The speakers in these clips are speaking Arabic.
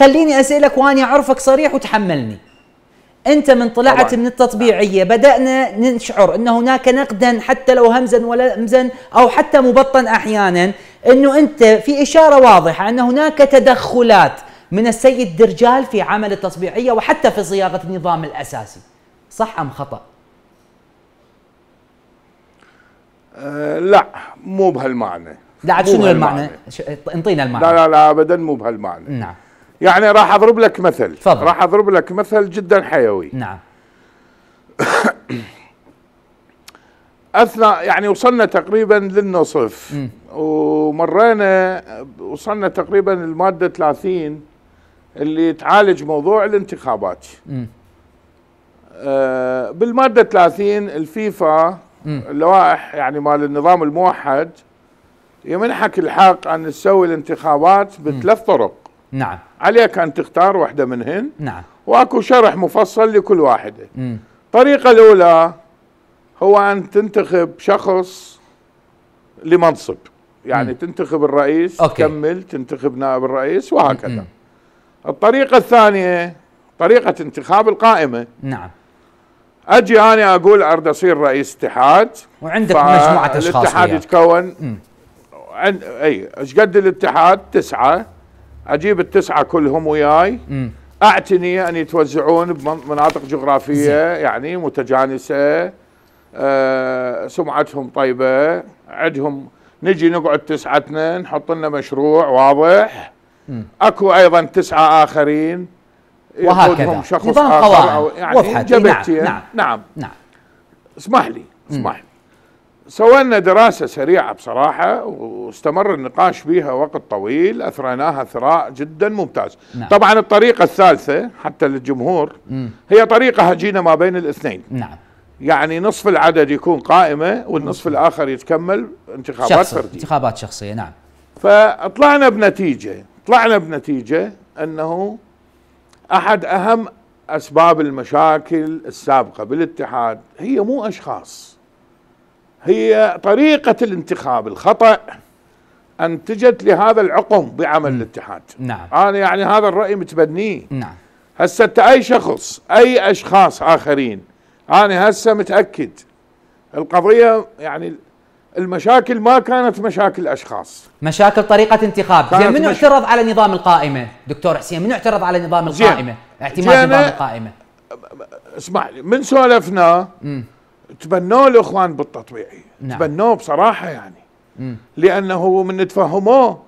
خليني اسالك واني اعرفك صريح وتحملني انت من طلعت طبعا. من التطبيعيه بدانا نشعر ان هناك نقدا حتى لو همزا ولا همزا او حتى مبطن احيانا انه انت في اشاره واضحه ان هناك تدخلات من السيد درجال في عمل التطبيعيه وحتى في صياغه النظام الاساسي صح ام خطا أه لا مو بهالمعنى لا عاد شنو المعنى؟ انطينا المعنى لا لا لا ابدا مو بهالمعنى نعم يعني راح اضرب لك مثل فضل. راح اضرب لك مثل جدا حيوي نعم اثناء يعني وصلنا تقريبا للنصف م. ومرينا وصلنا تقريبا الماده 30 اللي تعالج موضوع الانتخابات آه بالماده 30 الفيفا م. اللوائح يعني مال النظام الموحد يمنحك الحق ان تسوي الانتخابات بثلاث طرق نعم عليك أن تختار واحدة منهن نعم وأكو شرح مفصل لكل واحدة الطريقة الأولى هو أن تنتخب شخص لمنصب يعني م. تنتخب الرئيس أوكي. تكمل تنتخب نائب الرئيس وهكذا م. الطريقة الثانية طريقة انتخاب القائمة نعم اجي انا اقول اريد اصير رئيس اتحاد وعندك مجموعه اشخاص الاتحاد يتكون اي ايش قد الاتحاد تسعه اجيب التسعه كلهم وياي اعتني ان يتوزعون بمناطق جغرافيه يعني متجانسه أه سمعتهم طيبه عندهم نجي نقعد تسعتنا نحط لنا مشروع واضح اكو ايضا تسعه اخرين وهكذا شخص نظام قواعد يعني وفحت. نعم نعم نعم, نعم. اسمح لي اسمح لي سوينا دراسة سريعة بصراحة واستمر النقاش بها وقت طويل أثريناها ثراء جدا ممتاز نعم. طبعا الطريقة الثالثة حتى للجمهور مم. هي طريقة هجينة ما بين الاثنين نعم يعني نصف العدد يكون قائمة والنصف مم. الآخر يتكمل انتخابات شخص. فردية انتخابات شخصية نعم فطلعنا بنتيجة طلعنا بنتيجة أنه أحد أهم أسباب المشاكل السابقة بالاتحاد هي مو أشخاص هي طريقة الانتخاب الخطأ أنتجت لهذا العقم بعمل الاتحاد نعم أنا يعني هذا الرأي متبنيه نعم هسه أي شخص أي أشخاص آخرين أنا هسه متأكد القضية يعني المشاكل ما كانت مشاكل أشخاص مشاكل طريقة انتخاب زين من اعترض مش... على نظام القائمة دكتور حسين من اعترض على نظام القائمة اعتماد نظام القائمة اسمع لي من سولفنا تبنوه الاخوان بالتطبيعي نعم. تبنوه بصراحه يعني م. لانه من تفهموه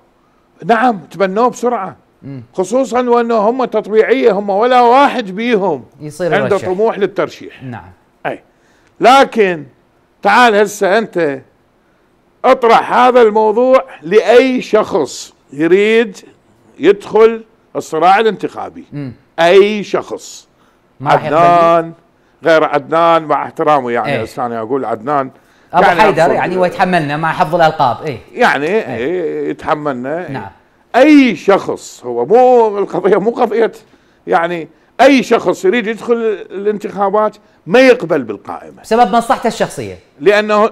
نعم تبنوه بسرعه م. خصوصا وانه هم تطبيعيه هم ولا واحد بيهم يصير عنده رشح. طموح للترشيح نعم اي لكن تعال هسه انت اطرح هذا الموضوع لاي شخص يريد يدخل الصراع الانتخابي م. اي شخص ما عدنان غير عدنان مع احترامه يعني ايه؟ انا اقول عدنان ابو يعني حيدر يعني ويتحملنا مع حفظ الالقاب اي يعني ايه؟, إيه، يتحملنا إيه. نعم اي شخص هو مو القضيه مو قضيه يعني اي شخص يريد يدخل الانتخابات ما يقبل بالقائمه بسبب مصلحته الشخصيه لانه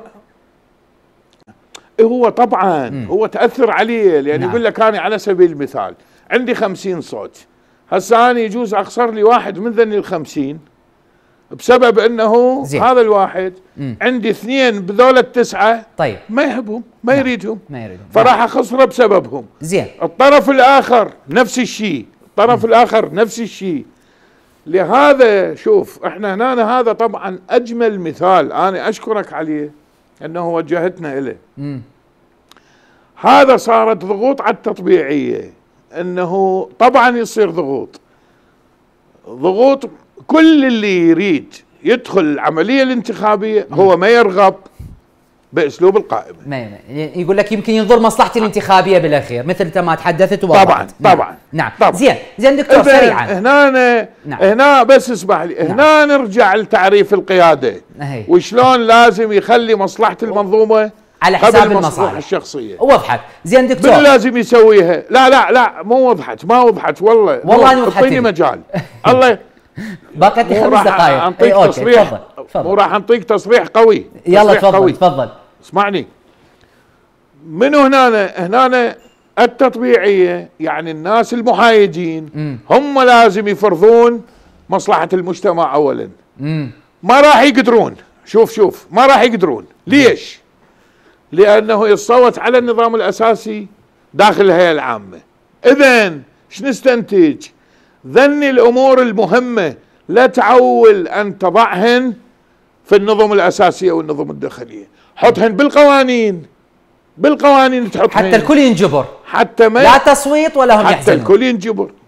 إيه، هو طبعا مم. هو تاثر عليه لان يعني نعم. يقول لك انا على سبيل المثال عندي خمسين صوت هسه انا يجوز اخسر لي واحد من ذني الخمسين بسبب انه زين. هذا الواحد مم. عندي اثنين بذول التسعه طيب ما يحبهم ما نعم. يريدهم ما يريدهم فراح نعم. اخسره بسببهم زين الطرف الاخر نفس الشيء الطرف مم. الاخر نفس الشيء لهذا شوف احنا هنا هذا طبعا اجمل مثال انا اشكرك عليه انه وجهتنا اليه هذا صارت ضغوط على التطبيعيه انه طبعا يصير ضغوط ضغوط كل اللي يريد يدخل العمليه الانتخابيه هو ما يرغب باسلوب القائمه ما يقول لك يمكن ينظر مصلحتي الانتخابيه بالاخير مثل ما تحدثت ووضحت طبعا نعم. طبعا نعم طبعا. زين زين دكتور سريعا هنا نعم. هنا بس اسمح لي هنا نعم. نرجع لتعريف القياده هي. وشلون لازم يخلي مصلحه المنظومه على حساب المصالح الشخصيه وضحت زين دكتور من لازم يسويها لا لا لا مو وضحت ما وضحت والله والله اعطيني مجال الله باقي خمس دقائق انطيك ايه تصريح تفضل. وراح مو راح انطيك تصريح قوي يلا تفضل قوي. تفضل اسمعني من هنا هنا التطبيعيه يعني الناس المحايدين هم لازم يفرضون مصلحه المجتمع اولا ما راح يقدرون شوف شوف ما راح يقدرون ليش؟ لانه يصوت على النظام الاساسي داخل الهيئه العامه اذا شنو نستنتج؟ ذني الأمور المهمة لا تعول أن تضعهن في النظم الأساسية والنظم الداخلية حطهن بالقوانين بالقوانين تحطهن حتى الكل ينجبر حتى ما لا تصويت ولا هم حتى يحزنهم. الكل ينجبر